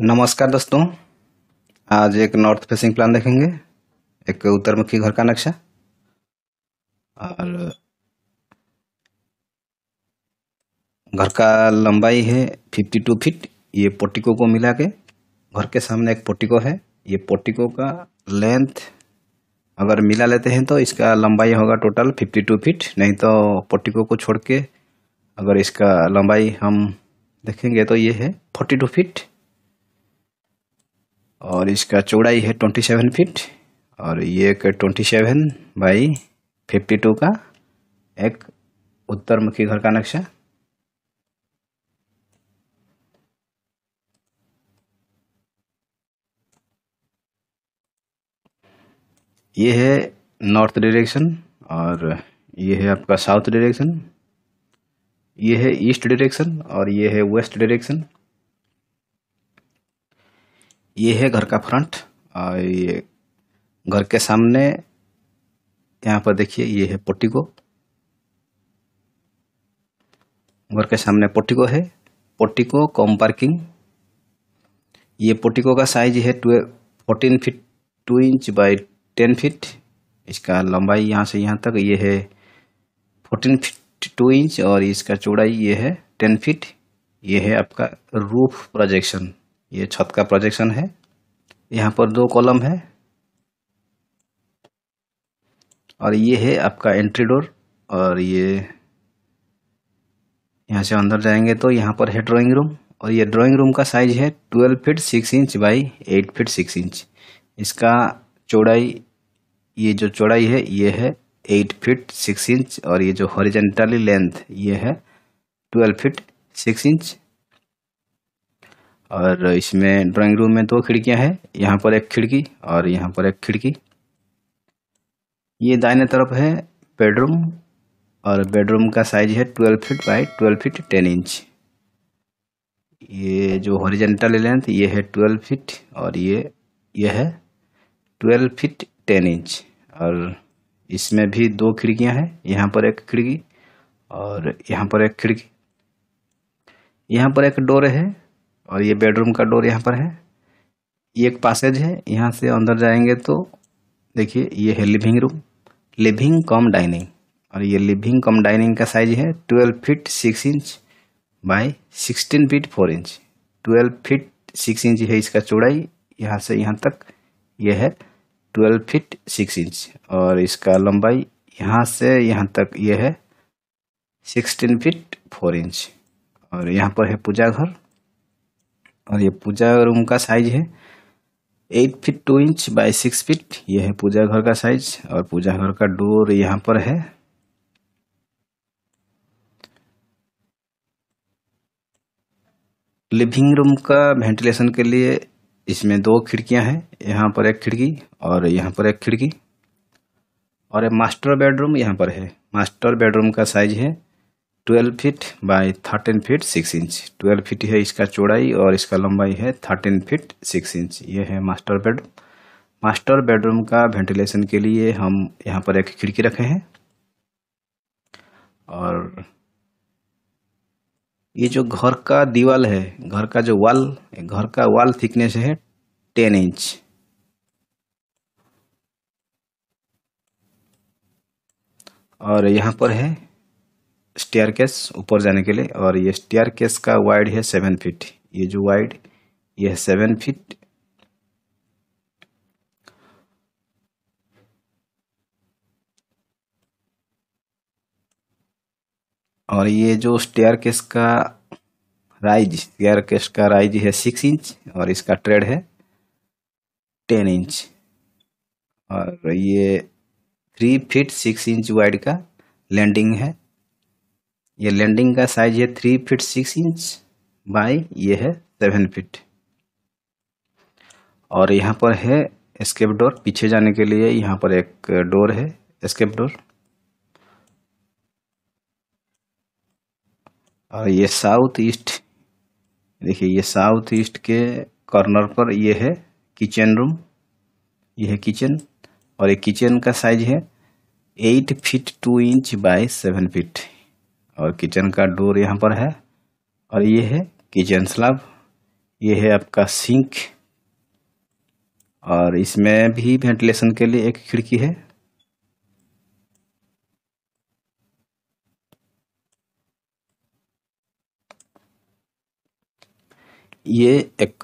नमस्कार दोस्तों आज एक नॉर्थ फेसिंग प्लान देखेंगे एक उत्तरमुखी घर का नक्शा और घर का लंबाई है 52 फीट ये पोटिको को मिला के घर के सामने एक पोटिको है ये पोटिको का लेंथ अगर मिला लेते हैं तो इसका लंबाई होगा टोटल 52 फीट नहीं तो पोटिको को छोड़ के अगर इसका लंबाई हम देखेंगे तो ये है 42 फिट और इसका चौड़ाई है ट्वेंटी सेवन फिट और ये एक twenty seven by fifty two का एक उत्तरमुखी घर का नक्शा ये है नॉर्थ डायरेक्शन और ये है आपका साउथ डायरेक्शन ये है ईस्ट डायरेक्शन और ये है वेस्ट डायरेक्शन ये है घर का फ्रंट और ये घर के सामने यहाँ पर देखिए ये है पोटिको घर के सामने पोटिको है पोटिको कॉम पार्किंग ये पोटिको का साइज है two fourteen feet two inch by ten feet इसका लंबाई यहाँ से यहाँ तक ये है फोर्टीन फिट टू इंच और इसका चौड़ाई ये है टेन फिट ये है आपका रूफ प्रोजेक्शन ये छत का प्रोजेक्शन है यहाँ पर दो कॉलम है और ये है आपका एंट्री डोर और ये यहाँ से अंदर जाएंगे तो यहाँ पर है ड्राइंग रूम और ये ड्राइंग रूम का साइज है twelve feet six inch by eight feet six inch इसका चौड़ाई ये जो चौड़ाई है ये है एट फीट सिक्स इंच और ये जो हॉरिजेंटली लेंथ ये है ट्वेल्व फीट सिक्स इंच और इसमें ड्राइंग रूम में दो खिड़कियां हैं यहाँ पर एक खिड़की और यहाँ पर एक खिड़की ये दाहिने तरफ है बेडरूम और बेडरूम का साइज है twelve feet by twelve feet ten inch ये जो हॉरिजेंटल लेंथ ये है ट्वेल्व फिट और ये ये है ट्वेल्व फिट टेन इंच और इसमें भी दो खिड़कियां हैं यहाँ पर एक खिड़की और यहाँ पर एक खिड़की यहाँ पर एक डोर है और ये बेडरूम का डोर यहाँ पर है ये एक पासेज है यहाँ से अंदर जाएंगे तो देखिए ये है living room living cum dining और ये लिविंग कम डाइनिंग का साइज है twelve feet six inch by sixteen feet four inch twelve feet six inch है इसका चौड़ाई यहाँ से यहाँ तक यह है ट्वेल्व फीट सिक्स इंच और इसका लंबाई यहाँ से यहाँ तक यह है सिक्सटीन फीट फोर इंच और यहाँ पर है पूजा घर और ये पूजा रूम का साइज है eight feet two inch by six feet ये है पूजा घर का साइज और पूजा घर का डोर यहाँ पर है लिविंग रूम का वेंटिलेशन के लिए इसमें दो खिड़कियां हैं यहाँ पर एक खिड़की और यहाँ पर एक खिड़की और मास्टर बेडरूम यहाँ पर है मास्टर बेडरूम का साइज है twelve feet by thirteen feet six inch twelve feet है इसका चौड़ाई और इसका लंबाई है थर्टीन फीट सिक्स इंच ये है मास्टर बेड मास्टर बेडरूम का वेंटिलेशन के लिए हम यहाँ पर एक खिड़की रखे हैं और ये जो घर का दीवाल है घर का जो वॉल घर का वॉल थिकनेस है टेन इंच और यहाँ पर है स्टेयर केस ऊपर जाने के लिए और ये स्टेयर केस का वाइड है सेवन फीट ये जो वाइड ये सेवन फीट और ये जो स्टेयर केस का राइज स्टेयर केस का राइज है सिक्स इंच और इसका ट्रेड है टेन इंच और ये three feet six inch wide का लैंडिंग है ये लैंडिंग का साइज है three feet six inch by ये है सेवन फिट और यहाँ पर है स्केप डोर पीछे जाने के लिए यहाँ पर एक डोर है स्केप डोर और ये साउथ ईस्ट देखिए ये साउथ ईस्ट के कॉर्नर पर ये है किचन रूम ये है किचन और ये किचन का साइज है eight feet two inch by seven feet और किचन का डोर यहाँ पर है और ये है किचन स्लब ये है आपका सिंक और इसमें भी वेंटिलेशन के लिए एक खिड़की है ये एक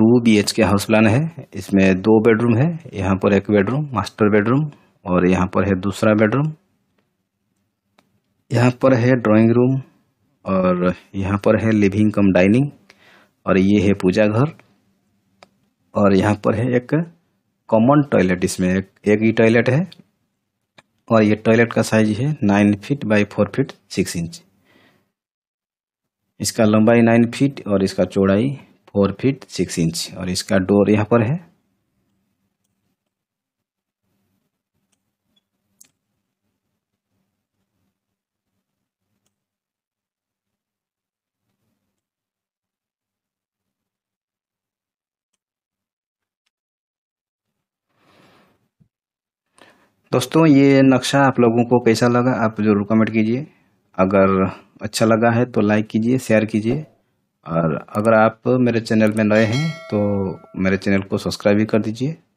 two B H K house plan है इसमें दो बेडरूम है यहाँ पर एक बेडरूम मास्टर बेडरूम और यहाँ पर है दूसरा बेडरूम यहाँ पर है ड्राइंग रूम और यहाँ पर है लिविंग कम डाइनिंग और ये है पूजा घर और यहाँ पर है एक कॉमन टॉयलेट इसमें एक एक ही टॉयलेट है और ये टॉयलेट का साइज है nine feet by four feet six inch इसका लंबाई नाइन फीट और इसका चौड़ाई फोर फीट सिक्स इंच और इसका डोर यहाँ पर है दोस्तों ये नक्शा आप लोगों को कैसा लगा आप ज़रूर कमेंट कीजिए अगर अच्छा लगा है तो लाइक कीजिए शेयर कीजिए और अगर आप मेरे चैनल में नए हैं तो मेरे चैनल को सब्सक्राइब भी कर दीजिए